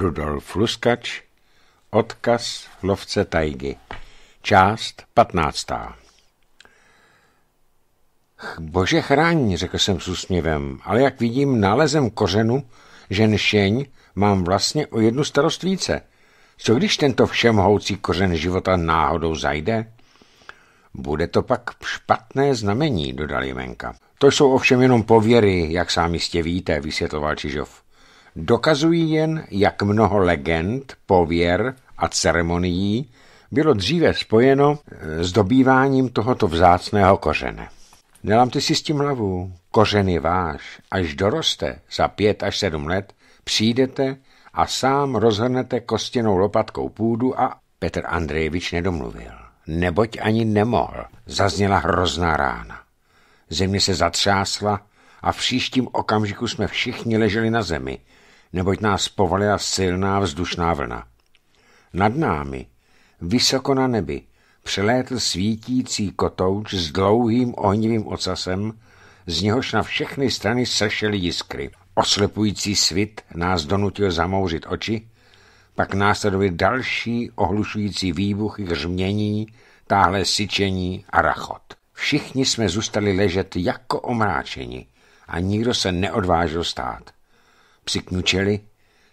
Rudolf Luskač Odkaz lovce tajgy Část 15. Bože chrání, řekl jsem s úsměvem, ale jak vidím nálezem kořenu, žen šeň, mám vlastně o jednu starost více. Co když tento všemhoucí kořen života náhodou zajde? Bude to pak špatné znamení, dodal Jimenka. To jsou ovšem jenom pověry, jak sám jistě víte, vysvětloval Čižov dokazují jen, jak mnoho legend, pověr a ceremonií bylo dříve spojeno eh, s dobýváním tohoto vzácného kořene. Nelámte si s tím hlavu, kořen je váš, až doroste za pět až sedm let, přijdete a sám rozhrnete kostěnou lopatkou půdu a Petr Andrejevič nedomluvil. Neboť ani nemohl, zazněla hrozná rána. Země se zatřásla a v příštím okamžiku jsme všichni leželi na zemi, neboť nás povalila silná vzdušná vlna. Nad námi, vysoko na nebi, přelétl svítící kotouč s dlouhým ohnivým ocasem, z něhož na všechny strany sršely jiskry. Oslepující svit nás donutil zamouřit oči, pak následovaly další ohlušující výbuchy hřmění, táhle syčení a rachot. Všichni jsme zůstali ležet jako omráčeni a nikdo se neodvážil stát přikňučeli,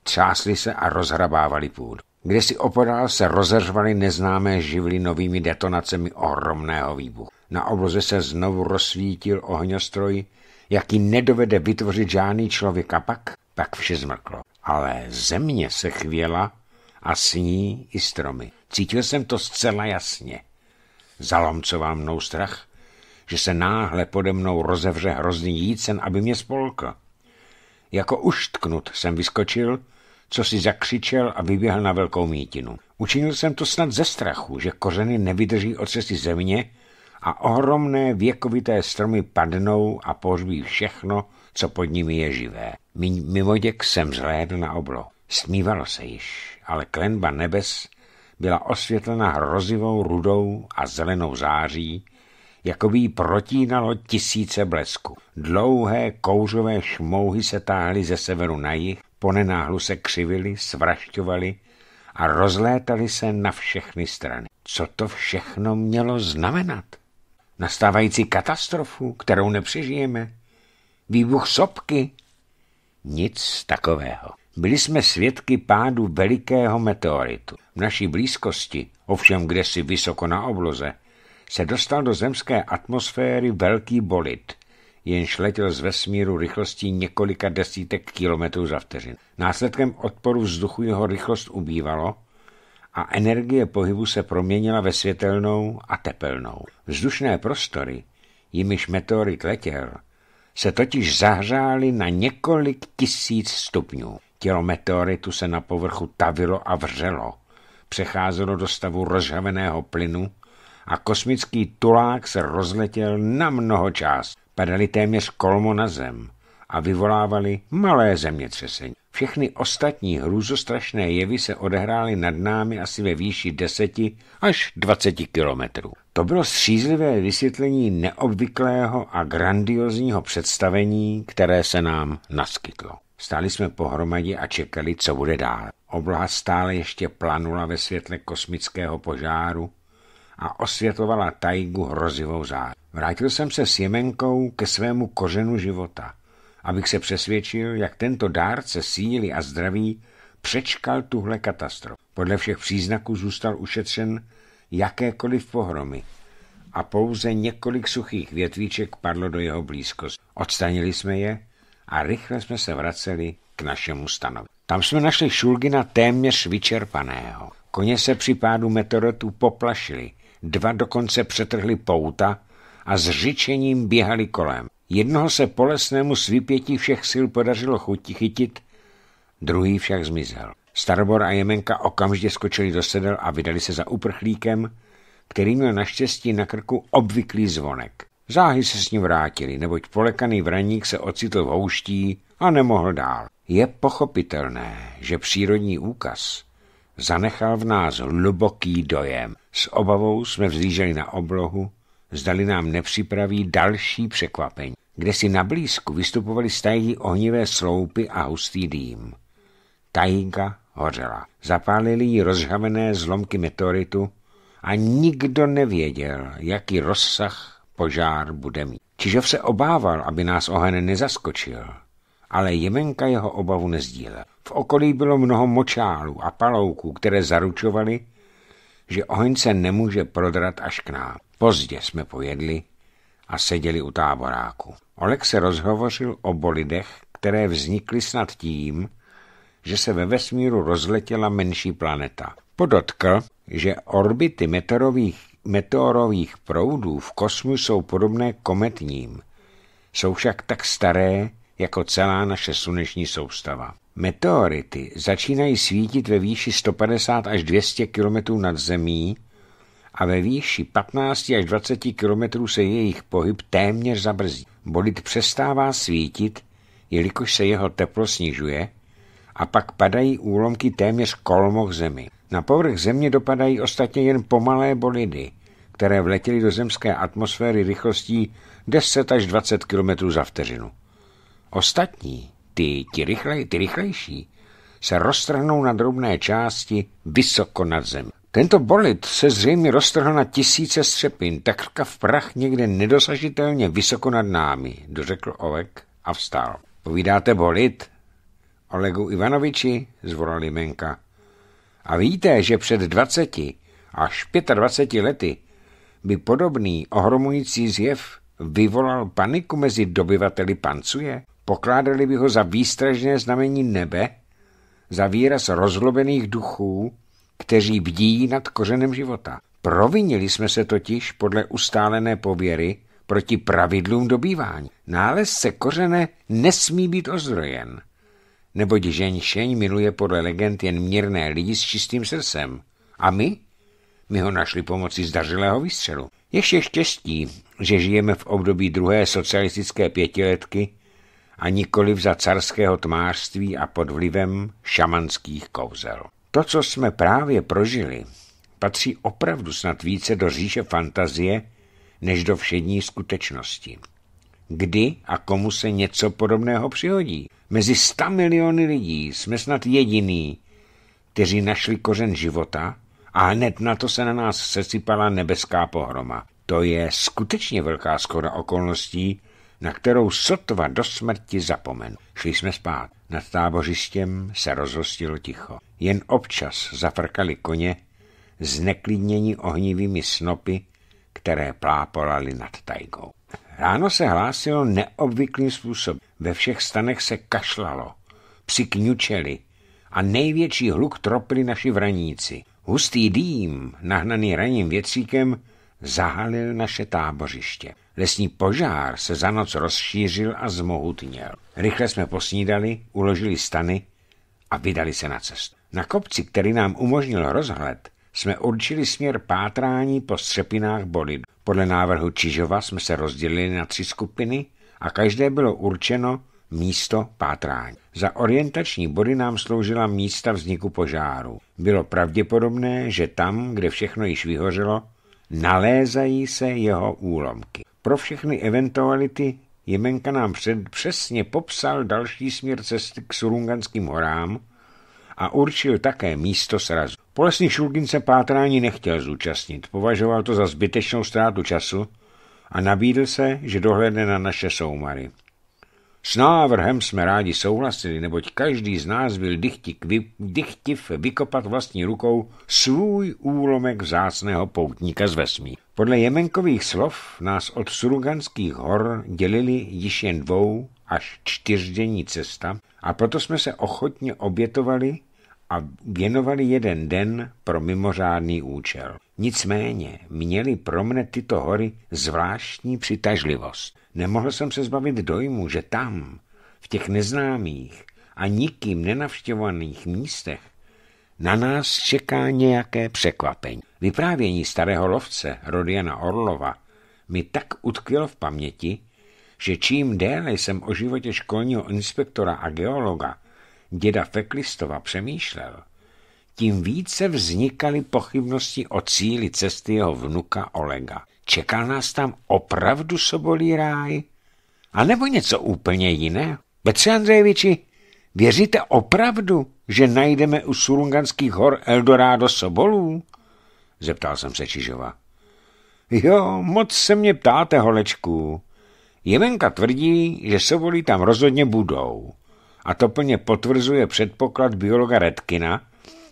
třásli se a rozhrabávali půd. Kde si opodál se rozeřvaly neznámé živly novými detonacemi ohromného výbuchu. Na obloze se znovu rozsvítil ohňostroj, jaký nedovede vytvořit žádný člověk a pak, pak vše zmrklo. Ale země se chvěla a sní i stromy. Cítil jsem to zcela jasně. Zalomcoval mnou strach, že se náhle pode mnou rozevře hrozný jícen, aby mě spolkl. Jako uštknut jsem vyskočil, co si zakřičel a vyběhl na velkou mítinu. Učinil jsem to snad ze strachu, že kořeny nevydrží cesty země a ohromné věkovité stromy padnou a pohřbí všechno, co pod nimi je živé. děk jsem zhlédl na oblo. Smívalo se již, ale klenba nebes byla osvětlena hrozivou rudou a zelenou září, jako by jí protínalo tisíce blesku. Dlouhé kouřové šmouhy se táhly ze severu na jih, ponenáhlu se křivily, svrašťovaly a rozlétaly se na všechny strany. Co to všechno mělo znamenat? Nastávající katastrofu, kterou nepřežijeme? Výbuch sopky? Nic takového. Byli jsme svědky pádu velikého meteoritu. V naší blízkosti, ovšem kdesi vysoko na obloze, se dostal do zemské atmosféry velký bolid, jenž letěl z vesmíru rychlostí několika desítek kilometrů za vteřinu. Následkem odporu vzduchu jeho rychlost ubývalo a energie pohybu se proměnila ve světelnou a tepelnou. Vzdušné prostory, jimiž meteorit letěl, se totiž zahřály na několik tisíc stupňů. Tělo meteoritu se na povrchu tavilo a vřelo. Přecházelo do stavu rozhaveného plynu a kosmický tulák se rozletěl na mnoho část. Padali téměř kolmo na zem a vyvolávali malé zemětřesení. Všechny ostatní hrůzostrašné jevy se odehrály nad námi asi ve výši 10 až 20 kilometrů. To bylo střízlivé vysvětlení neobvyklého a grandiozního představení, které se nám naskytlo. Stáli jsme pohromadě a čekali, co bude dál. Oblaha stále ještě planula ve světle kosmického požáru a osvětlovala tajgu hrozivou zář. Vrátil jsem se s jemenkou ke svému kořenu života, abych se přesvědčil, jak tento dárce síly a zdraví přečkal tuhle katastrofu. Podle všech příznaků zůstal ušetřen jakékoliv pohromy a pouze několik suchých větvíček padlo do jeho blízkosti. Odstanili jsme je a rychle jsme se vraceli k našemu stanovi. Tam jsme našli Šulgina téměř vyčerpaného. Koně se při pádu meteorotu poplašili Dva dokonce přetrhli pouta a s řičením běhali kolem. Jednoho se po lesnému svýpětí všech sil podařilo chuti chytit, druhý však zmizel. Starobor a Jemenka okamžitě skočili do sedel a vydali se za uprchlíkem, který měl naštěstí na krku obvyklý zvonek. Záhy se s ním vrátili, neboť polekaný vraník se ocitl v houští a nemohl dál. Je pochopitelné, že přírodní úkaz zanechal v nás hluboký dojem. S obavou jsme vzlíželi na oblohu, zdali nám nepřipraví další překvapení. Kde si na blízku vystupovaly stají ohnivé sloupy a hustý dým. Tajinka hořela. Zapálili ji rozhavené zlomky meteoritu a nikdo nevěděl, jaký rozsah požár bude mít. Čižov se obával, aby nás oheň nezaskočil, ale Jemenka jeho obavu nezdílel. V okolí bylo mnoho močálů a palouků, které zaručovaly, že oheň se nemůže prodrat až k nám. Pozdě jsme pojedli a seděli u táboráku. Olek se rozhovořil o bolidech, které vznikly snad tím, že se ve vesmíru rozletěla menší planeta. Podotkl, že orbity meteorových, meteorových proudů v kosmu jsou podobné kometním. Jsou však tak staré, jako celá naše sluneční soustava. Meteority začínají svítit ve výši 150 až 200 km nad zemí a ve výši 15 až 20 km se jejich pohyb téměř zabrzí. Bolid přestává svítit, jelikož se jeho teplo snižuje, a pak padají úlomky téměř kolmoch zemi. Na povrch země dopadají ostatně jen pomalé bolidy, které vletěly do zemské atmosféry rychlostí 10 až 20 km za vteřinu. Ostatní, ty, ty rychlej, ty rychlejší, se roztrhnou na drobné části vysoko nad zemí. Tento bolit se zřejmě roztrhl na tisíce střepin, takřka v prach někde nedosažitelně vysoko nad námi, dořekl Olek a vstal. Povídáte bolit? Olegu Ivanoviči, zvolali Menka. A víte, že před 20 až 25 lety by podobný ohromující zjev vyvolal paniku mezi dobyvateli pancuje? Pokládali by ho za výstražné znamení nebe, za výraz rozlobených duchů, kteří bdí nad kořenem života. Provinili jsme se totiž podle ustálené pověry proti pravidlům dobývání. se kořene nesmí být ozdrojen, neboť ženšeň miluje podle legend jen mírné lidi s čistým srdcem. A my? My ho našli pomocí zdařilého výstřelu. Ještě štěstí, že žijeme v období druhé socialistické pětiletky, a nikoliv za carského tmářství a pod vlivem šamanských kouzel. To, co jsme právě prožili, patří opravdu snad více do říše fantazie, než do všední skutečnosti. Kdy a komu se něco podobného přihodí? Mezi sta miliony lidí jsme snad jediní, kteří našli kořen života a hned na to se na nás sesypala nebeská pohroma. To je skutečně velká skora okolností, na kterou sotva do smrti zapomenu. Šli jsme spát. Nad tábořištěm se rozhostilo ticho. Jen občas zafrkali koně, zneklidnění ohnivými snopy, které plápolali nad tajgou. Ráno se hlásilo neobvyklým způsobem. Ve všech stanech se kašlalo, psi kňučeli a největší hluk tropili naši vraníci. Hustý dým, nahnaný raním větříkem, zahalil naše tábořiště. Lesní požár se za noc rozšířil a zmohutněl. Rychle jsme posnídali, uložili stany a vydali se na cestu. Na kopci, který nám umožnil rozhled, jsme určili směr pátrání po střepinách bolidu. Podle návrhu Čižova jsme se rozdělili na tři skupiny a každé bylo určeno místo pátrání. Za orientační body nám sloužila místa vzniku požáru. Bylo pravděpodobné, že tam, kde všechno již vyhořelo, nalézají se jeho úlomky. Pro všechny eventuality Jemenka nám před, přesně popsal další směr cesty k Surunganským horám a určil také místo srazu. Polesný Šulgin se pátrání nechtěl zúčastnit, považoval to za zbytečnou ztrátu času a nabídl se, že dohledne na naše soumary. S návrhem jsme rádi souhlasili, neboť každý z nás byl dychtik, vy, dychtiv vykopat vlastní rukou svůj úlomek vzácného poutníka z vesmí. Podle jemenkových slov nás od suruganských hor dělili již jen dvou až čtyřdenní cesta a proto jsme se ochotně obětovali a věnovali jeden den pro mimořádný účel. Nicméně měli pro mne tyto hory zvláštní přitažlivost. Nemohl jsem se zbavit dojmu, že tam, v těch neznámých a nikým nenavštěvovaných místech, na nás čeká nějaké překvapení. Vyprávění starého lovce Rodiana Orlova mi tak utkvělo v paměti, že čím déle jsem o životě školního inspektora a geologa děda Feklistova přemýšlel, tím více vznikaly pochybnosti o cíli cesty jeho vnuka Olega. Čekal nás tam opravdu sobolí ráj? A nebo něco úplně jiného? Petře Andrejeviči, věříte opravdu, že najdeme u Surunganských hor Eldorado sobolů? Zeptal jsem se Čižova. Jo, moc se mě ptáte, holečku. Jemenka tvrdí, že sobolí tam rozhodně budou. A to plně potvrzuje předpoklad biologa Redkina,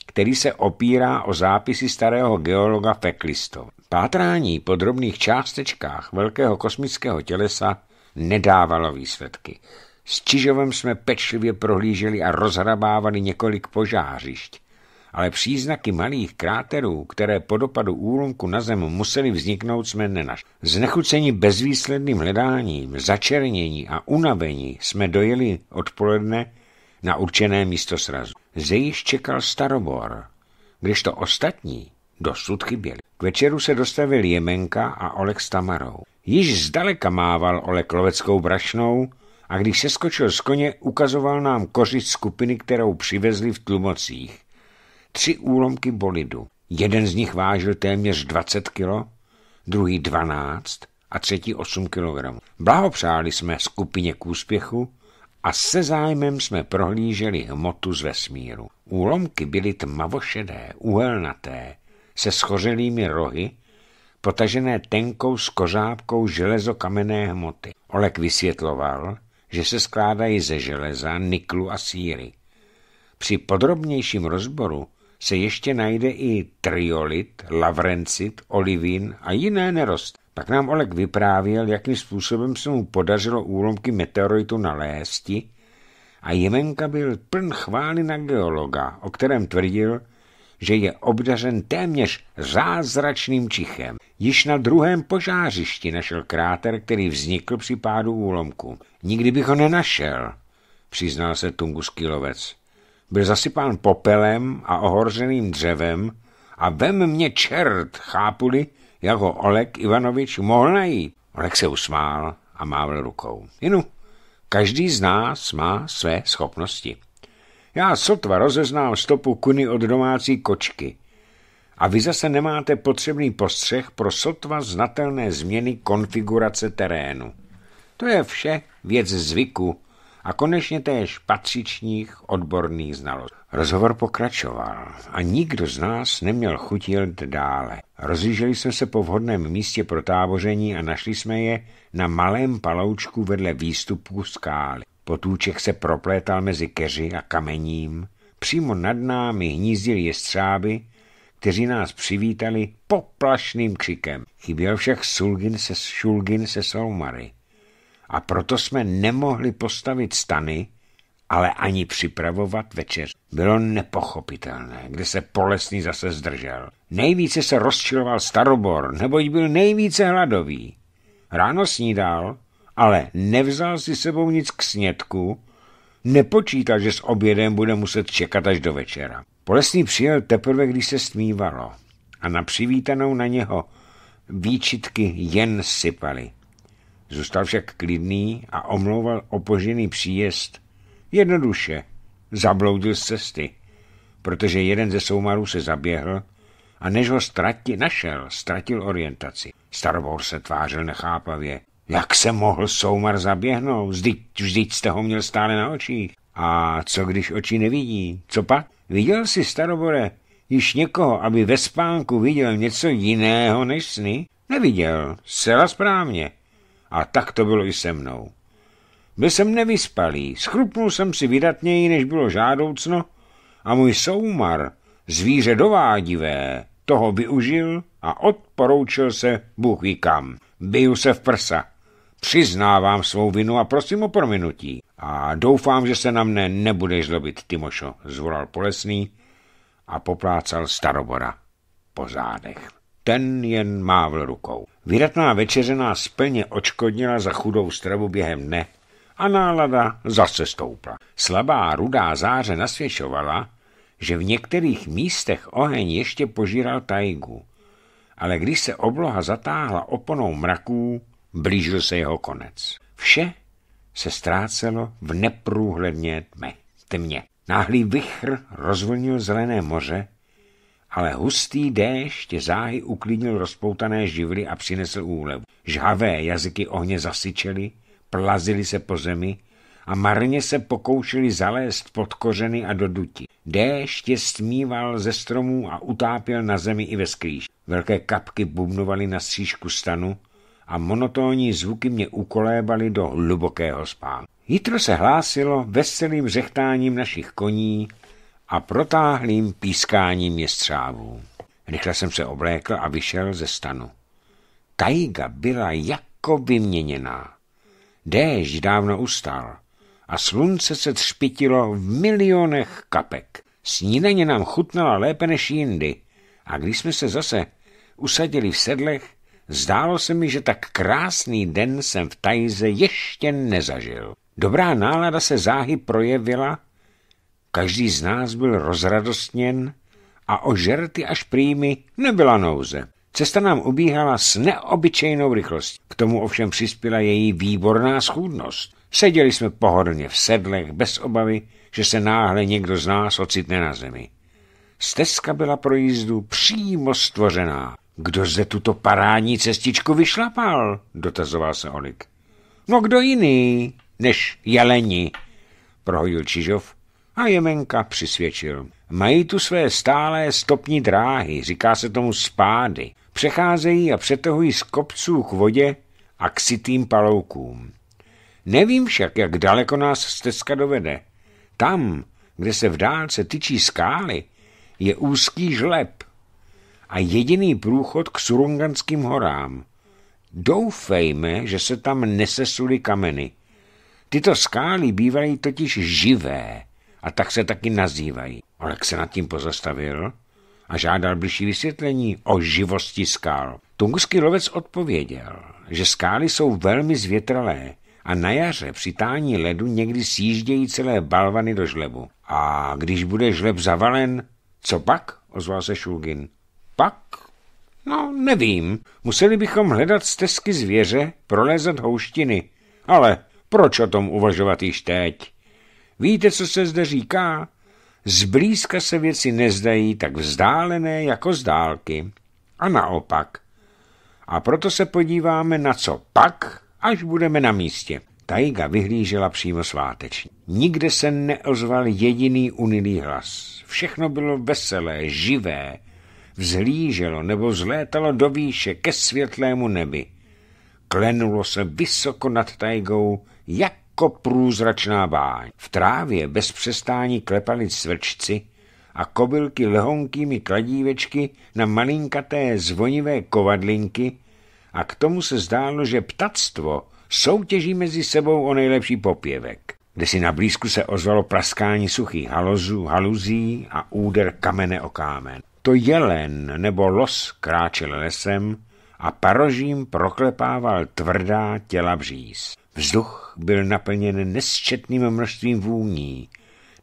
který se opírá o zápisy starého geologa Feklistova. Pátrání po drobných částečkách velkého kosmického tělesa nedávalo výsledky. S Čižovem jsme pečlivě prohlíželi a rozhrabávali několik požářišť, ale příznaky malých kráterů, které po dopadu úlomku na zem museli vzniknout, jsme nenašli. Znechucení bezvýsledným hledáním, začernění a unavení jsme dojeli odpoledne na určené místo srazu. Zejiš čekal starobor, když to ostatní Dosud chyběli. K večeru se dostavil Jemenka a Olek s Tamarou. Již zdaleka mával Olek loveckou brašnou a když se skočil z koně, ukazoval nám kořist skupiny, kterou přivezli v tlumocích. Tři úlomky bolidu. Jeden z nich vážil téměř 20 kilo, druhý 12 a třetí 8 kg. Blahopřáli jsme skupině k úspěchu a se zájmem jsme prohlíželi hmotu z vesmíru. Úlomky byly tmavošedé, uhelnaté, se schořelými rohy, potažené tenkou skořápkou železokamenné hmoty. Olek vysvětloval, že se skládají ze železa, niklu a síry. Při podrobnějším rozboru se ještě najde i triolit, lavrencit, olivín a jiné nerosty. Pak nám Olek vyprávěl, jakým způsobem se mu podařilo úlomky meteoritu nalézti a Jemenka byl pln chvály na geologa, o kterém tvrdil, že je obdařen téměř zázračným čichem. Již na druhém požářišti našel kráter, který vznikl při pádu úlomku. Nikdy bych ho nenašel, přiznal se tunguský lovec. Byl zasypán popelem a ohorzeným dřevem a vem mě čert, chápuli, jak ho Olek Ivanovič mohl najít. Olek se usmál a mávl rukou. Inu, každý z nás má své schopnosti. Já sotva rozeznám stopu kuny od domácí kočky. A vy zase nemáte potřebný postřeh pro sotva znatelné změny konfigurace terénu. To je vše věc zvyku a konečně též patřičních odborných znalostí. Rozhovor pokračoval a nikdo z nás neměl chuť jít dále. Rozjížděli jsme se po vhodném místě pro táboření a našli jsme je na malém paloučku vedle výstupu skály. Potůček se proplétal mezi keři a kamením. Přímo nad námi hnízdili jestřáby, kteří nás přivítali poplašným křikem. Chyběl však Sulgin se, Šulgin se Soumary. A proto jsme nemohli postavit stany, ale ani připravovat večer. Bylo nepochopitelné, kde se Polesný zase zdržel. Nejvíce se rozčiloval Starobor, neboť byl nejvíce hladový. Ráno snídal, ale nevzal si sebou nic k snědku, nepočítal, že s obědem bude muset čekat až do večera. Polesný přijel teprve, když se stmívalo a na přivítanou na něho výčitky jen sypaly. Zůstal však klidný a omlouval opožděný příjezd. Jednoduše, zabloudil z cesty, protože jeden ze soumarů se zaběhl a než ho ztratil, našel, ztratil orientaci. Starobor se tvářil nechápavě. Jak se mohl Soumar zaběhnout? Vždyť, vždyť jste ho měl stále na očích. A co když oči nevidí? Co pak? Viděl jsi, starobore, již někoho, aby ve spánku viděl něco jiného než sny? Neviděl, zcela správně. A tak to bylo i se mnou. Byl jsem nevyspalý, schrupnul jsem si vydatněji, než bylo žádoucno, a můj soumar, zvíře dovádivé, toho využil a odporoučil se Bůh ví kam. Biju se v prsa. Přiznávám svou vinu a prosím o prominutí. A doufám, že se na mne nebudeš zlobit, Timošo, zvolal Polesný a poplácal starobora po zádech. Ten jen mávl rukou. Vydatná večeře nás plně očkodnila za chudou stravu během dne a nálada zase stoupla. Slabá rudá záře nasvěšovala, že v některých místech oheň ještě požíral tajgu. Ale když se obloha zatáhla oponou mraků, Blížil se jeho konec. Vše se ztrácelo v neprůhledně tme, Tmě. Náhlý vychr rozvlnil zelené moře, ale hustý déšť záhy uklidnil rozpoutané živly a přinesl úlevu. Žhavé jazyky ohně zasyčely, plazily se po zemi a marně se pokoušeli zalézt pod kořeny a do duti. Déšť je smíval ze stromů a utápěl na zemi i ve skrýž. Velké kapky bubnovaly na střížku stanu, a monotónní zvuky mě ukolébaly do hlubokého spánku. Jitro se hlásilo veselým řechtáním našich koní a protáhlým pískáním městřávů. Rychle jsem se oblékl a vyšel ze stanu. Tajga byla jako vyměněná. Déž dávno ustal a slunce se třpitilo v milionech kapek. Snídaně nám chutnala lépe než jindy a když jsme se zase usadili v sedlech, Zdálo se mi, že tak krásný den jsem v Tajze ještě nezažil. Dobrá nálada se záhy projevila, každý z nás byl rozradostněn a o žerty až příjmy nebyla nouze. Cesta nám ubíhala s neobyčejnou rychlostí. K tomu ovšem přispěla její výborná schůdnost. Seděli jsme pohodlně v sedlech, bez obavy, že se náhle někdo z nás ocitne na zemi. Stezka byla pro jízdu přímo stvořená. Kdo zde tuto parání cestičku vyšlapal? Dotazoval se Olik. No kdo jiný než jeleni, prohodil Čižov a Jemenka přisvědčil. Mají tu své stálé stopní dráhy, říká se tomu spády. Přecházejí a přetahují z kopců k vodě a k sitým paloukům. Nevím však, jak daleko nás stezka dovede. Tam, kde se v dálce tyčí skály, je úzký žleb, a jediný průchod k Surunganským horám. Doufejme, že se tam nesesuly kameny. Tyto skály bývají totiž živé a tak se taky nazývají. Olek se nad tím pozastavil a žádal blížší vysvětlení o živosti skál. Tunguský lovec odpověděl, že skály jsou velmi zvětralé a na jaře při tání ledu někdy sjíždějí celé balvany do žlebu. A když bude žleb zavalen, co pak? ozval se Šulgin. Pak? No, nevím. Museli bychom hledat stezky zvěře, prolézat houštiny. Ale proč o tom uvažovat již teď? Víte, co se zde říká? Zblízka se věci nezdají tak vzdálené jako z dálky. A naopak. A proto se podíváme na co pak, až budeme na místě. Tajga vyhlížela přímo svátečně. Nikde se neozval jediný unilý hlas. Všechno bylo veselé, živé, vzlíželo nebo zlétalo do výše ke světlému nebi. Klenulo se vysoko nad tajgou, jako průzračná báň. V trávě bez přestání klepali svrčci a kobylky lehonkými kladívečky na malinkaté zvonivé kovadlinky a k tomu se zdálo, že ptactvo soutěží mezi sebou o nejlepší popěvek kde si na blízku se ozvalo praskání suchých halozů, haluzí a úder kamene o kámen to jelen nebo los kráčel lesem a parožím proklepával tvrdá těla bříz. Vzduch byl naplněn nesčetným množstvím vůní,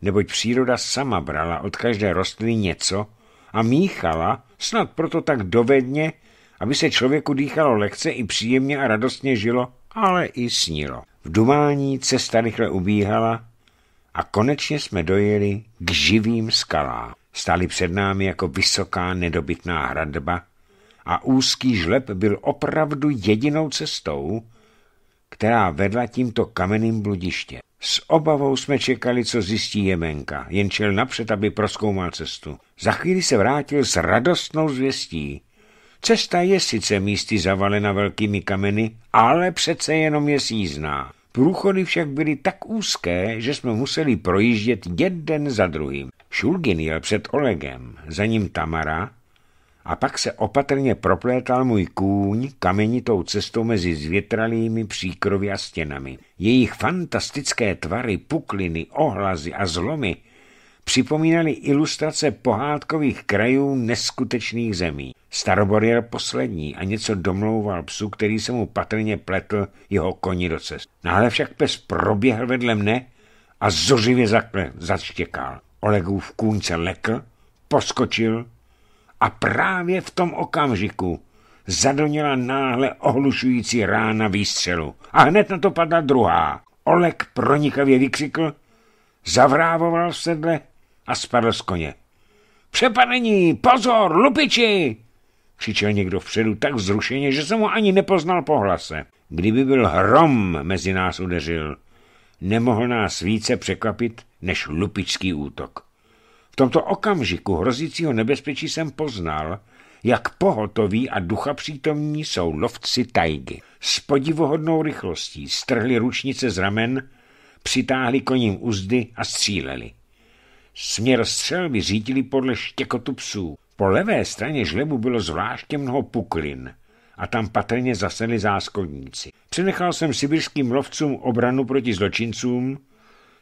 neboť příroda sama brala od každé rostliny něco a míchala, snad proto tak dovedně, aby se člověku dýchalo lehce i příjemně a radostně žilo, ale i snilo. V dumání cesta rychle ubíhala a konečně jsme dojeli k živým skalám. Stály před námi jako vysoká nedobytná hradba a úzký žleb byl opravdu jedinou cestou, která vedla tímto kamenným bludiště. S obavou jsme čekali, co zjistí Jemenka, jen čel napřed, aby proskoumal cestu. Za chvíli se vrátil s radostnou zvěstí. Cesta je sice místy zavalena velkými kameny, ale přece jenom je sízná. Průchody však byly tak úzké, že jsme museli projíždět jeden za druhým. Šulgin jel před Olegem, za ním Tamara a pak se opatrně proplétal můj kůň kamenitou cestou mezi zvětralými příkrovy a stěnami. Jejich fantastické tvary, pukliny, ohlazy a zlomy připomínaly ilustrace pohádkových krajů neskutečných zemí. Starobor jel poslední a něco domlouval psu, který se mu patrně pletl jeho koni do cest. Náhle no však pes proběhl vedle mne a zořivě zakle, začtěkal. Olegův kůň se lekl, poskočil a právě v tom okamžiku zadoněla náhle ohlušující rána výstřelu. A hned na to padla druhá. Oleg pronikavě vykřikl, zavrávoval v sedle a spadl z koně. Přepadení! Pozor! Lupiči! křičel někdo vpředu tak zrušeně, že jsem mu ani nepoznal po hlase. Kdyby byl hrom mezi nás udeřil, nemohl nás více překvapit než lupičský útok. V tomto okamžiku hrozícího nebezpečí jsem poznal, jak pohotoví a ducha přítomní jsou lovci tajgy. S podivuhodnou rychlostí strhli ručnice z ramen, přitáhli koním uzdy a stříleli. Směr střelby řídili podle štěkotu psů. Po levé straně žlebu bylo zvláště mnoho puklin a tam patrně zaseli záskodníci. Přenechal jsem sibirským lovcům obranu proti zločincům,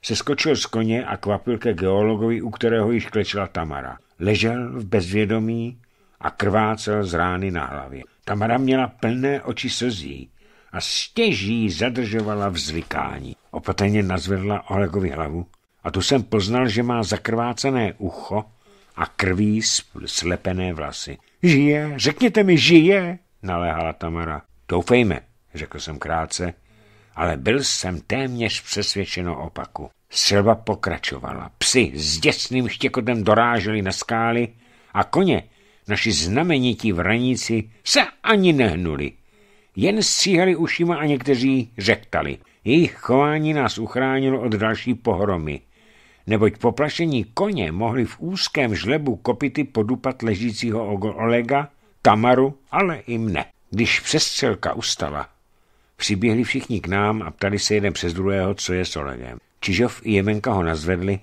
seskočil z koně a kvapil ke geologovi, u kterého již klečela Tamara. Ležel v bezvědomí a krvácel z rány na hlavě. Tamara měla plné oči slzí a stěží zadržovala vzlikání. Opatrně nazvedla Olegovi hlavu a tu jsem poznal, že má zakrvácené ucho a krví slepené vlasy. Žije, řekněte mi, žije, naléhala Tamara. Doufejme, řekl jsem krátce, ale byl jsem téměř přesvědčen o opaku. Střelba pokračovala. Psi s děsným štěkotem doráželi na skály a koně, naši znamenití vraníci, se ani nehnuli. Jen stříhali ušima a někteří řektali. Jejich chování nás uchránilo od další pohromy neboť poplašení koně mohli v úzkém žlebu kopity podupat ležícího Olega, Tamaru, ale i mne. Když přestřelka ustala, přiběhli všichni k nám a ptali se jeden přes druhého, co je s Olegem. Čižov i Jemenka ho nazvedli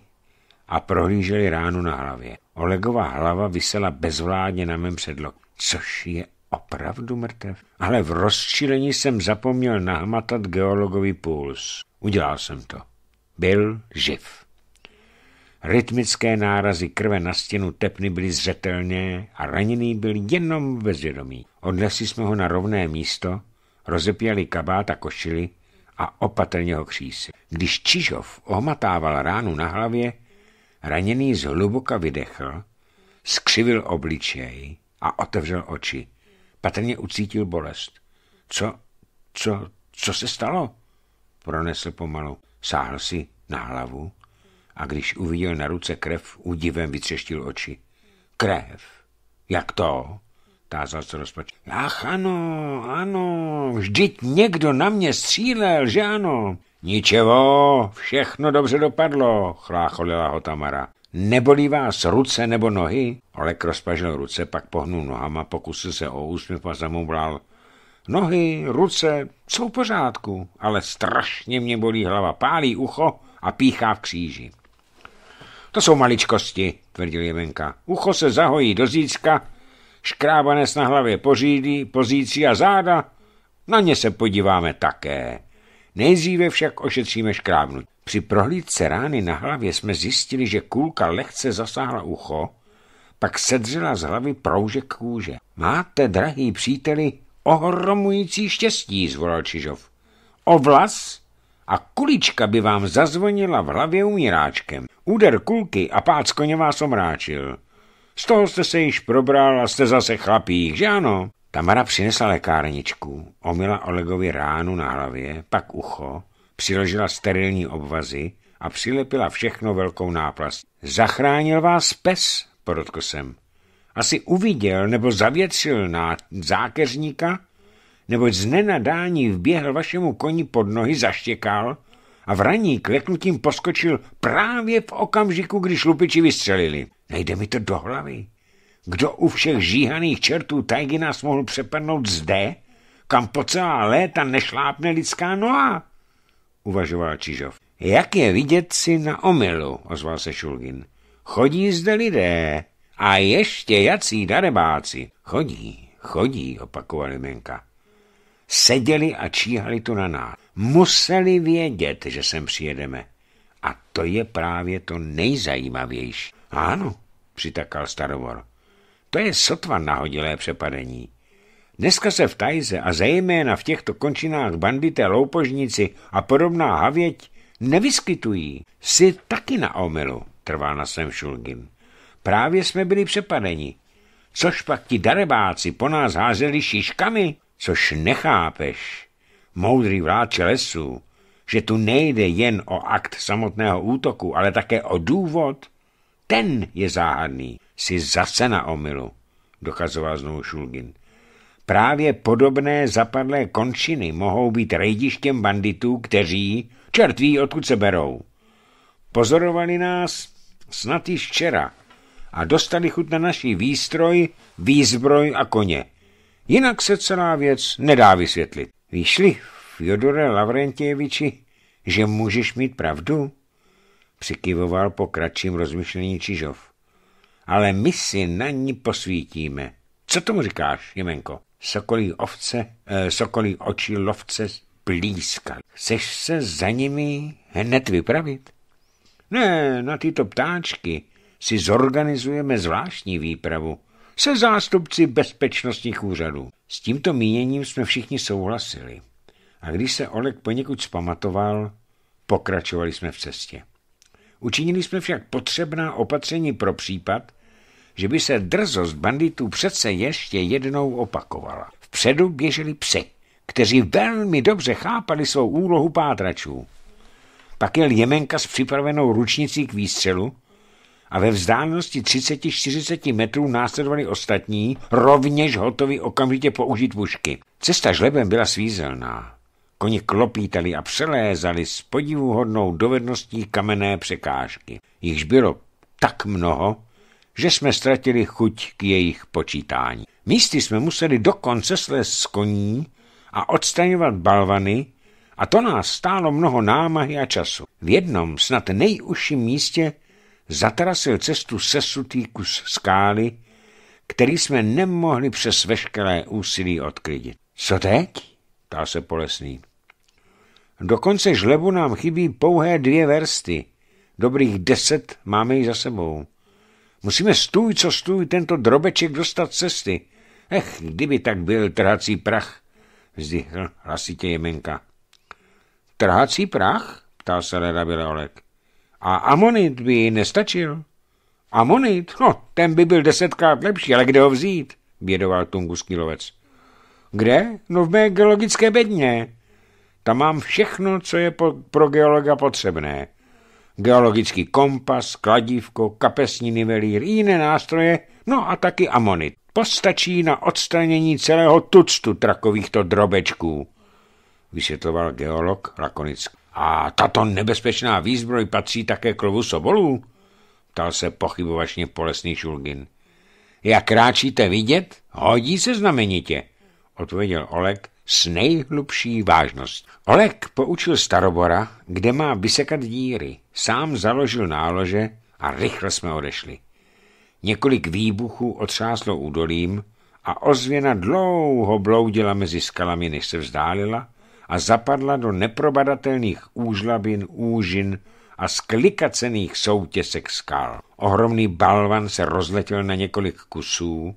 a prohlíželi ránu na hlavě. Olegová hlava vysela bezvládně na mém předloku. Což je opravdu mrtev? Ale v rozčilení jsem zapomněl nahmatat geologový puls. Udělal jsem to. Byl živ. Rytmické nárazy krve na stěnu tepny byly zřetelné a raněný byl jenom bezvědomí. Odnesli jsme ho na rovné místo, rozepěli kabát a košili a opatrně ho křísi. Když Čižov ohmatával ránu na hlavě, raněný zhluboka vydechl, skřivil obličej a otevřel oči. Patrně ucítil bolest. Co, co, co se stalo? Pronesl pomalu. Sáhl si na hlavu a když uviděl na ruce krev, údivem vytřeštil oči. Krev? Jak to? Tázal se rozpačil. Ach ano, ano, vždyť někdo na mě střílel, že ano? Ničevo, všechno dobře dopadlo, chlácholila ho Tamara. Nebolí vás ruce nebo nohy? Olek rozpažil ruce, pak pohnul nohama, pokusil se o úsměv a zamumlal. Nohy, ruce, jsou v pořádku, ale strašně mě bolí hlava, pálí ucho a píchá v kříži. To jsou maličkosti, tvrdil Jemenka. Ucho se zahojí do zítřka, škrábanec na hlavě pořídí, pozíci a záda. Na ně se podíváme také. Nejdříve však ošetříme škrábnutí. Při prohlídce rány na hlavě jsme zjistili, že kůlka lehce zasáhla ucho, pak sedřela z hlavy proužek kůže. Máte, drahý příteli, ohromující štěstí, zvolal Čižov. Ovlas a kulička by vám zazvonila v hlavě umíráčkem. Úder kulky a pád z koně vás omráčil. Z toho jste se již probral a jste zase chlapík, že ano? Tamara přinesla lékárničku, omila Olegovi ránu na hlavě, pak ucho, přiložila sterilní obvazy a přilepila všechno velkou náplast. Zachránil vás pes, porodko jsem. Asi uviděl nebo zavětřil na zákeřníka, neboť z nenadání vběhl vašemu koni pod nohy, zaštěkal a vraní kleknutím poskočil právě v okamžiku, když lupiči vystřelili. Nejde mi to do hlavy. Kdo u všech žíhaných čertů tajgy nás mohl přepadnout zde, kam po celá léta nešlápne lidská noha? Uvažoval Čižov. Jak je vidět si na omylu, ozval se Šulgin. Chodí zde lidé a ještě jací darebáci. Chodí, chodí, opakovali Menka. Seděli a číhali tu na nás museli vědět, že sem přijedeme. A to je právě to nejzajímavější. Ano, přitakal starovor. To je sotva nahodilé přepadení. Dneska se v Tajze a zejména v těchto končinách bandité, loupožníci a podobná havěť nevyskytují. Jsi taky na Omelu? trval na svém Šulgin. Právě jsme byli přepadeni. Což pak ti darebáci po nás házeli šiškami? Což nechápeš moudrý vládče lesů, že tu nejde jen o akt samotného útoku, ale také o důvod, ten je záhadný. Si zase na omilu. dokazoval znovu Šulgin. Právě podobné zapadlé končiny mohou být rejdištěm banditů, kteří, čert ví, odkud se berou. Pozorovali nás snad již včera a dostali chuť na naší výstroj, výzbroj a koně. Jinak se celá věc nedá vysvětlit. Vyšli, Fjodore Lavrentěviči, že můžeš mít pravdu? Přikyvoval po kratším rozmyšlení Čižov. Ale my si na ní posvítíme. Co tomu říkáš, Jemenko? Sokolí ovce, eh, sokolí oči lovce plískal. Chceš se za nimi hned vypravit? Ne, na tyto ptáčky si zorganizujeme zvláštní výpravu se zástupci bezpečnostních úřadů. S tímto míněním jsme všichni souhlasili. A když se Oleg poněkud zpamatoval, pokračovali jsme v cestě. Učinili jsme však potřebná opatření pro případ, že by se drzost banditů přece ještě jednou opakovala. Vpředu běželi psy, kteří velmi dobře chápali svou úlohu pátračů. Pak jel Jemenka s připravenou ručnicí k výstřelu a ve vzdálenosti 30-40 metrů následovali ostatní, rovněž hotovi okamžitě použít pušky. Cesta žlebem byla svízelná. Koni klopítali a přelézali s podivuhodnou dovedností kamenné překážky. Jichž bylo tak mnoho, že jsme ztratili chuť k jejich počítání. Místy jsme museli dokonce slést z koní a odstraňovat balvany, a to nás stálo mnoho námahy a času. V jednom, snad nejužším místě, zatrasil cestu sesutý kus skály, který jsme nemohli přes veškeré úsilí odklidit. Co teď? ptá se Polesný. Dokonce žlebu nám chybí pouhé dvě versty. Dobrých deset máme ji za sebou. Musíme stůj, co stůj, tento drobeček dostat cesty. Ech, kdyby tak byl trhací prach, vzdychl hlasitě Jemenka. Trhací prach? ptal se Leda Bileolek. A Amonit by nestačil. Amonit? No, ten by byl desetkrát lepší, ale kde ho vzít? Bědoval tunguský lovec. Kde? No v mé geologické bedně. Tam mám všechno, co je po, pro geologa potřebné. Geologický kompas, kladívko, kapesní nivelír, jiné nástroje, no a taky amonit. Postačí na odstranění celého tuctu trakovýchto drobečků, vysvětloval geolog lakonicky. A tato nebezpečná výzbroj patří také k lovu sobolů? Ptal se pochybovačně polesný Šulgin. Jak kráčíte vidět, hodí se znamenitě, odpověděl Olek s nejhlubší vážnost. Olek poučil starobora, kde má vysekat díry, sám založil nálože a rychle jsme odešli. Několik výbuchů otřáslo údolím a ozvěna dlouho bloudila mezi skalami, než se vzdálila a zapadla do neprobadatelných úžlabin, úžin a sklikacených soutěsek skal. Ohromný balvan se rozletěl na několik kusů,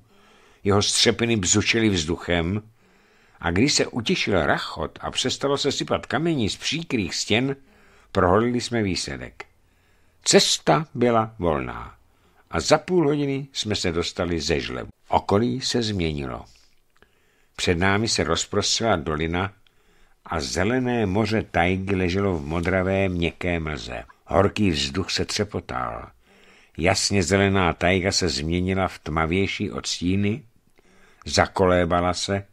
jeho střepiny bzučily vzduchem a když se utišil rachot a přestalo se sypat kamení z příkrých stěn, prohodili jsme výsledek. Cesta byla volná a za půl hodiny jsme se dostali ze žlebu. Okolí se změnilo. Před námi se rozprostřela dolina, a zelené moře tajgy leželo v modravé měkké mlze. Horký vzduch se třepotal. Jasně zelená tajga se změnila v tmavější odstíny, zakolébala se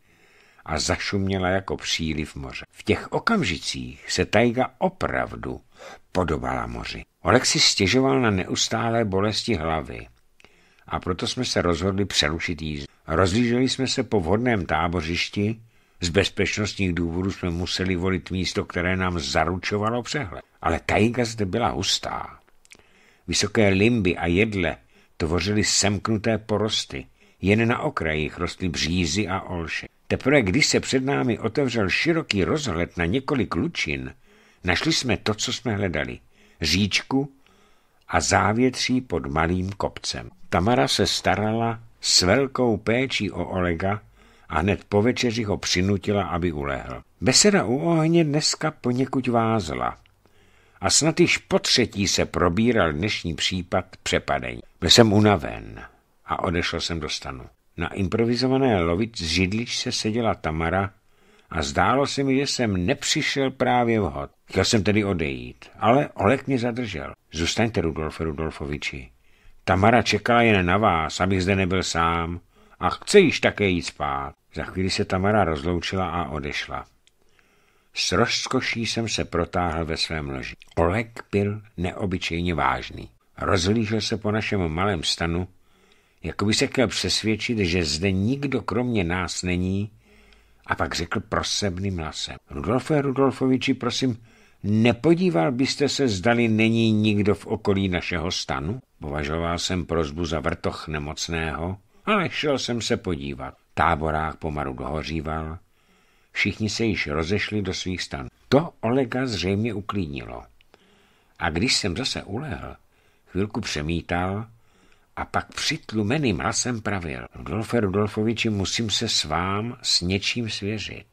a zašuměla jako příliv moře. V těch okamžicích se tajga opravdu podobala moři. Olek si stěžoval na neustálé bolesti hlavy a proto jsme se rozhodli přerušit jízdu. Rozlíželi jsme se po vhodném tábořišti, z bezpečnostních důvodů jsme museli volit místo, které nám zaručovalo přehled. Ale tajga zde byla hustá. Vysoké limby a jedle tvořily semknuté porosty. Jen na okrajích rostly břízy a olše. Teprve když se před námi otevřel široký rozhled na několik lučin, našli jsme to, co jsme hledali. Říčku a závětří pod malým kopcem. Tamara se starala s velkou péčí o Olega, a hned po večeři ho přinutila, aby ulehl. Beseda u ohně dneska poněkud vázla a snad již po třetí se probíral dnešní případ přepadení. Byl jsem unaven a odešel jsem do stanu. Na improvizované lovič z židličce seděla Tamara a zdálo se mi, že jsem nepřišel právě vhod. Chtěl jsem tedy odejít, ale Olek mě zadržel. Zůstaňte, Rudolfe Rudolfoviči. Tamara čekala jen na vás, abych zde nebyl sám. A chce již také jít spát. Za chvíli se Tamara rozloučila a odešla. S rozkoší jsem se protáhl ve svém loži. Olek byl neobyčejně vážný. Rozlížel se po našem malém stanu, jako by se chtěl přesvědčit, že zde nikdo kromě nás není, a pak řekl prosebným hlasem. Rudolfe Rudolfoviči, prosím, nepodíval byste se, zdali není nikdo v okolí našeho stanu? Považoval jsem prozbu za vrtoch nemocného, ale šel jsem se podívat. Táborák pomalu dohoříval. Všichni se již rozešli do svých stan. To Olega zřejmě uklidnilo. A když jsem zase ulehl, chvilku přemítal a pak přitlumeným hlasem pravil. Rudolfe Rudolfoviči, musím se s vám s něčím svěřit.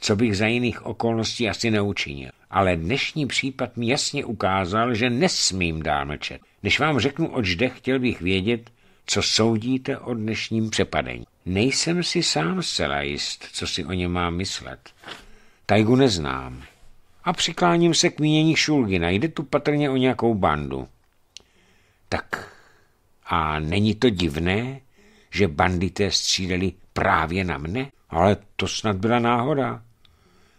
Co bych za jiných okolností asi neučinil. Ale dnešní případ mi jasně ukázal, že nesmím dál mlčet. Než vám řeknu, oč jde, chtěl bych vědět, co soudíte o dnešním přepadení? Nejsem si sám zcela jist, co si o něm mám myslet. Tajgu neznám. A přikláním se k mínění Šulgina. Jde tu patrně o nějakou bandu. Tak a není to divné, že bandité stříleli právě na mne? Ale to snad byla náhoda.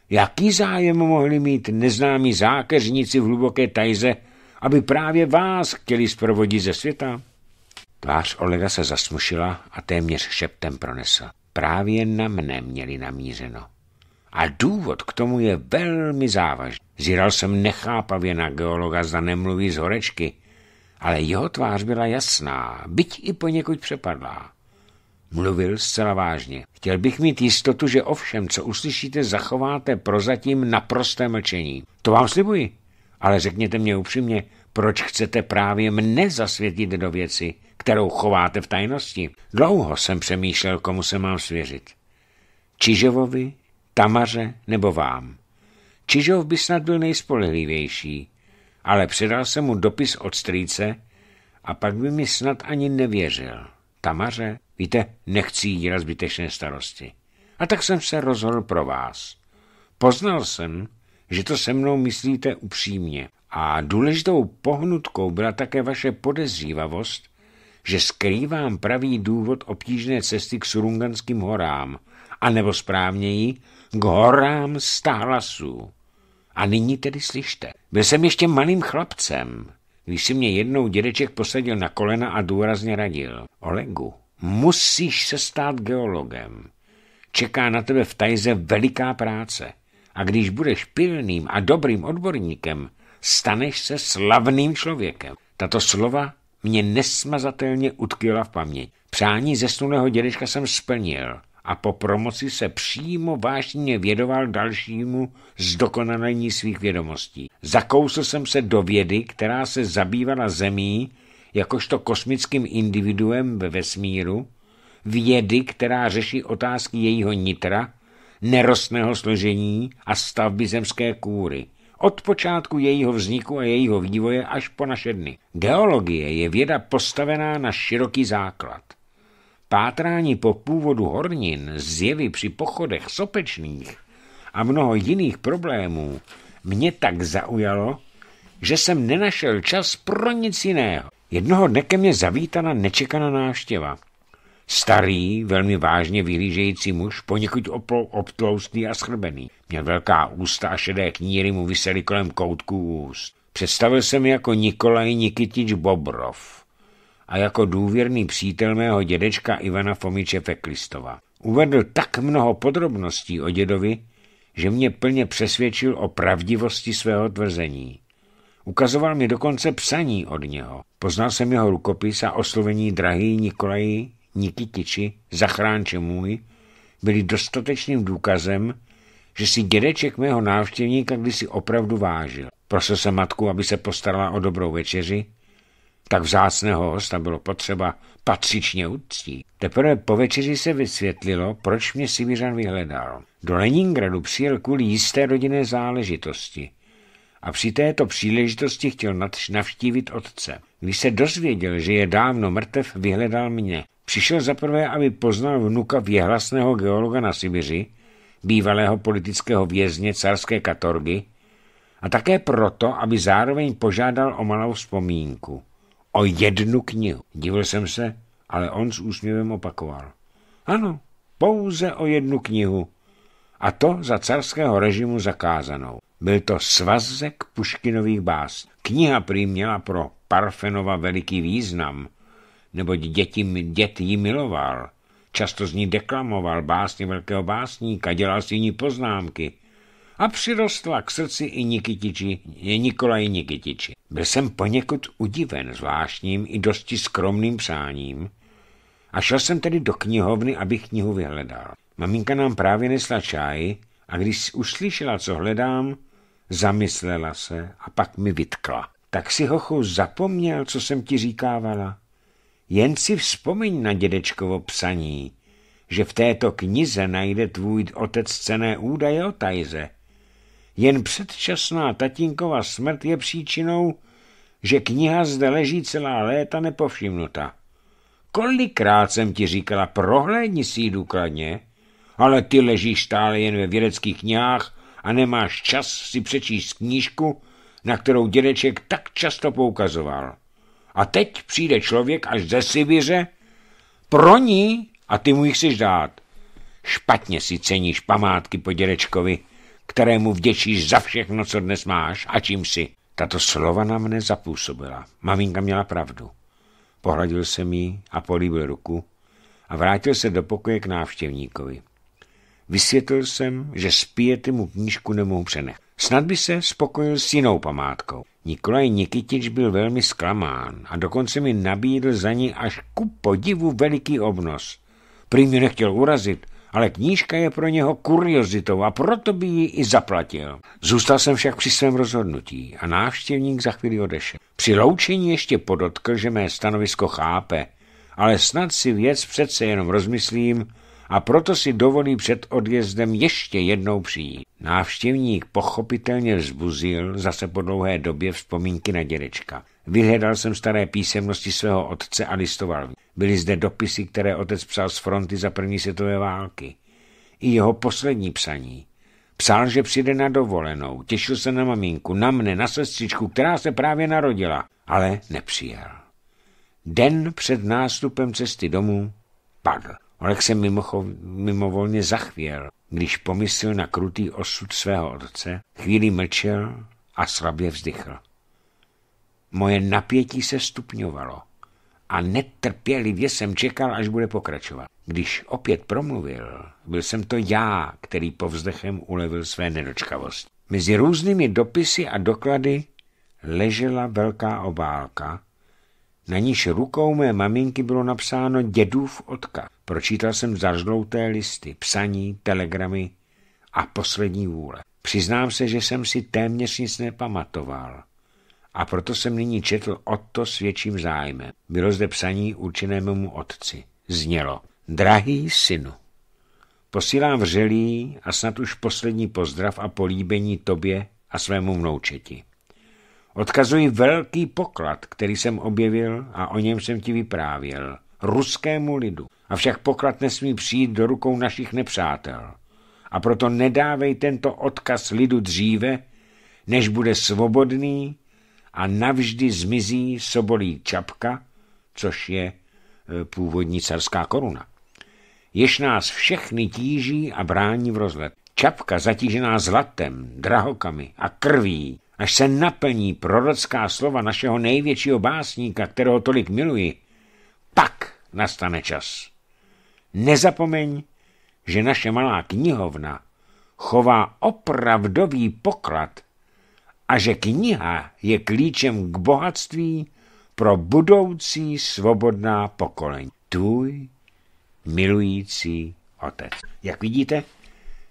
Jaký zájem mohli mít neznámí zákeřníci v hluboké tajze, aby právě vás chtěli zprovodit ze světa? Tvář Olega se zasmušila a téměř šeptem pronesla. Právě na mne měli namířeno. A důvod k tomu je velmi závažný. Zíral jsem nechápavě na geologa, zda nemluví z horečky, ale jeho tvář byla jasná, byť i poněkud přepadlá. Mluvil zcela vážně. Chtěl bych mít jistotu, že ovšem, co uslyšíte, zachováte prozatím naprosté mlčení. To vám slibuji. Ale řekněte mě upřímně, proč chcete právě mne zasvětit do věci? kterou chováte v tajnosti. Dlouho jsem přemýšlel, komu se mám svěřit. Čižovovi, Tamaře nebo vám. Čižov by snad byl nejspolehlivější, ale předal jsem mu dopis od strýce a pak by mi snad ani nevěřil. Tamaře, víte, nechci jí dělat zbytečné starosti. A tak jsem se rozhodl pro vás. Poznal jsem, že to se mnou myslíte upřímně a důležitou pohnutkou byla také vaše podezřívavost, že skrývám pravý důvod obtížné cesty k Surunganským horám, anebo správněji k horám Stahlasu. A nyní tedy slyšte. Byl jsem ještě malým chlapcem, když si mě jednou dědeček posadil na kolena a důrazně radil. Olegu, musíš se stát geologem. Čeká na tebe v tajze veliká práce. A když budeš pilným a dobrým odborníkem, staneš se slavným člověkem. Tato slova mě nesmazatelně utkvěla v paměť. Přání zesnulého dědečka jsem splnil a po promoci se přímo vážně vědoval dalšímu zdokonalení svých vědomostí. Zakousl jsem se do vědy, která se zabývala zemí jakožto kosmickým individuem ve vesmíru, vědy, která řeší otázky jejího nitra, nerostného složení a stavby zemské kůry. Od počátku jejího vzniku a jejího vývoje až po naše dny. Geologie je věda postavená na široký základ. Pátrání po původu hornin, zjevy při pochodech sopečných a mnoho jiných problémů mě tak zaujalo, že jsem nenašel čas pro nic jiného. Jednoho dne ke mně zavítala nečekaná návštěva. Starý, velmi vážně vyhlížející muž, poněkud obtloustný a schrbený. Měl velká ústa a šedé kníry mu visely kolem koutků úst. Představil se mi jako Nikolaj Nikitič Bobrov a jako důvěrný přítel mého dědečka Ivana Fomiče Feklistova. Uvedl tak mnoho podrobností o dědovi, že mě plně přesvědčil o pravdivosti svého tvrzení. Ukazoval mi dokonce psaní od něho. Poznal jsem jeho rukopis a oslovení drahý Nikolaji Nikitiči, zachránče můj, byli dostatečným důkazem, že si dědeček mého návštěvníka kdysi opravdu vážil. Prosil jsem matku, aby se postarala o dobrou večeři, tak vzácného hosta bylo potřeba patřičně uctí. Teprve po večeři se vysvětlilo, proč mě Sibiřan vyhledal. Do Leningradu přijel kvůli jisté rodinné záležitosti a při této příležitosti chtěl navštívit otce. Když se dozvěděl, že je dávno mrtev, vyhledal mě. Přišel zaprvé, aby poznal vnuka věhlasného geologa na Sibiři, bývalého politického vězně carské katorgy, a také proto, aby zároveň požádal o malou vzpomínku. O jednu knihu. Divil jsem se, ale on s úsměvem opakoval. Ano, pouze o jednu knihu. A to za carského režimu zakázanou. Byl to svazek Puškinových bás. Kniha prý měla pro Parfenova veliký význam, neboť děti, dět ji miloval. Často z ní deklamoval básně velkého básníka, dělal si ní poznámky. A přirostla k srdci i Nikitiči, Nikolaj Nikitiči. Byl jsem poněkud udiven zvláštním i dosti skromným přáním a šel jsem tedy do knihovny, abych knihu vyhledal. Maminka nám právě nesla čaj a když uslyšela, co hledám, zamyslela se a pak mi vytkla. Tak si hochu zapomněl, co jsem ti říkávala. Jen si vzpomeň na dědečkovo psaní, že v této knize najde tvůj otec cené údaje o Tajze. Jen předčasná tatínkova smrt je příčinou, že kniha zde leží celá léta nepovšimnuta. Kolikrát jsem ti říkala, prohlédni si ji důkladně, ale ty ležíš stále jen ve vědeckých knihách a nemáš čas si přečíst knížku, na kterou dědeček tak často poukazoval. A teď přijde člověk až ze Sibiře pro ní a ty mu ji chceš dát. Špatně si ceníš památky po dědečkovi, kterému vděčíš za všechno, co dnes máš a čím si. Tato slova na mne zapůsobila. Maminka měla pravdu. Pohladil jsem jí a políbil ruku a vrátil se do pokoje k návštěvníkovi. Vysvětlil jsem, že z mu knížku nemohu přenechat. Snad by se spokojil s jinou památkou. Nikolaj Nikitič byl velmi zklamán a dokonce mi nabídl za ní až ku podivu veliký obnos. Prý mě nechtěl urazit, ale knížka je pro něho kuriozitou a proto by ji i zaplatil. Zůstal jsem však při svém rozhodnutí a návštěvník za chvíli odešel. Při loučení ještě podotkl, že mé stanovisko chápe, ale snad si věc přece jenom rozmyslím a proto si dovolí před odjezdem ještě jednou přijít. Návštěvník pochopitelně vzbuzil zase po dlouhé době vzpomínky na dědečka. Vyhledal jsem staré písemnosti svého otce a listoval. Byly zde dopisy, které otec psal z fronty za první světové války. I jeho poslední psaní. Psal, že přijde na dovolenou, těšil se na maminku, na mne, na sestřičku, která se právě narodila, ale nepřijel. Den před nástupem cesty domů padl. Olek se mimocho, mimovolně zachvěl, když pomyslil na krutý osud svého otce, chvíli mlčel a slabě vzdychl. Moje napětí se stupňovalo a netrpělivě jsem čekal, až bude pokračovat. Když opět promluvil, byl jsem to já, který povzdechem ulevil své nedočkavosti. Mezi různými dopisy a doklady ležela velká obálka, na níž rukou mé maminky bylo napsáno dědův otka. Pročítal jsem zažlouté listy, psaní, telegramy a poslední vůle. Přiznám se, že jsem si téměř nic nepamatoval a proto jsem nyní četl o to s větším zájmem. Bylo zde psaní určenému otci. Znělo, drahý synu, posílám vřelý a snad už poslední pozdrav a políbení tobě a svému mnoučeti. Odkazuji velký poklad, který jsem objevil a o něm jsem ti vyprávěl, ruskému lidu. Avšak poklad nesmí přijít do rukou našich nepřátel. A proto nedávej tento odkaz lidu dříve, než bude svobodný a navždy zmizí sobolí čapka, což je e, původní carská koruna. Jež nás všechny tíží a brání v rozlet. Čapka zatížená zlatem, drahokami a krví až se naplní prorocká slova našeho největšího básníka, kterého tolik miluji, pak nastane čas. Nezapomeň, že naše malá knihovna chová opravdový poklad a že kniha je klíčem k bohatství pro budoucí svobodná pokolení. Tvůj milující otec. Jak vidíte,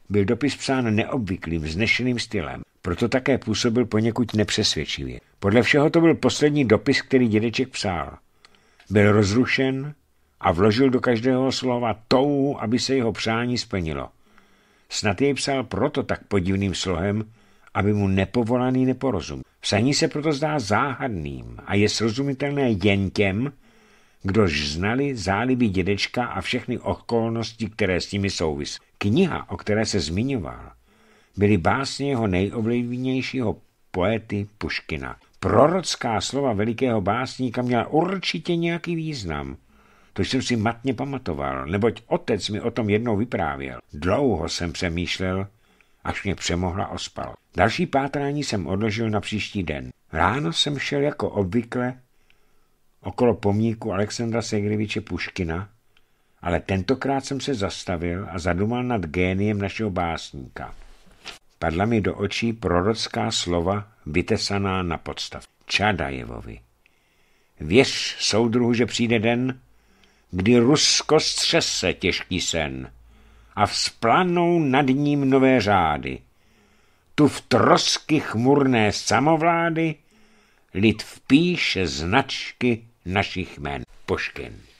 byl dopis psán neobvyklým, vznešeným stylem. Proto také působil poněkud nepřesvědčivě. Podle všeho to byl poslední dopis, který dědeček psal. Byl rozrušen a vložil do každého slova tou, aby se jeho přání splnilo. Snad jej psal proto tak podivným slohem, aby mu nepovolaný neporozum. Psaní se proto zdá záhadným a je srozumitelné jen těm, kdož znali záliby dědečka a všechny okolnosti, které s nimi souvisí. Kniha, o které se zmiňoval, byly básně jeho nejovlivnějšího poety Puškina. Prorocká slova velikého básníka měla určitě nějaký význam. To jsem si matně pamatoval, neboť otec mi o tom jednou vyprávěl. Dlouho jsem přemýšlel, až mě přemohla ospal. Další pátrání jsem odložil na příští den. Ráno jsem šel jako obvykle okolo pomníku Alexandra Segriviče Puškina, ale tentokrát jsem se zastavil a zadumal nad géniem našeho básníka. Padla mi do očí prorocká slova vytesaná na podstav. čadajevovi. Věř, soudruhu, že přijde den, kdy Rusko střese těžký sen a vzplanou nad ním nové řády. Tu v trosky chmurné samovlády lid vpíše značky našich jmen. Poškin.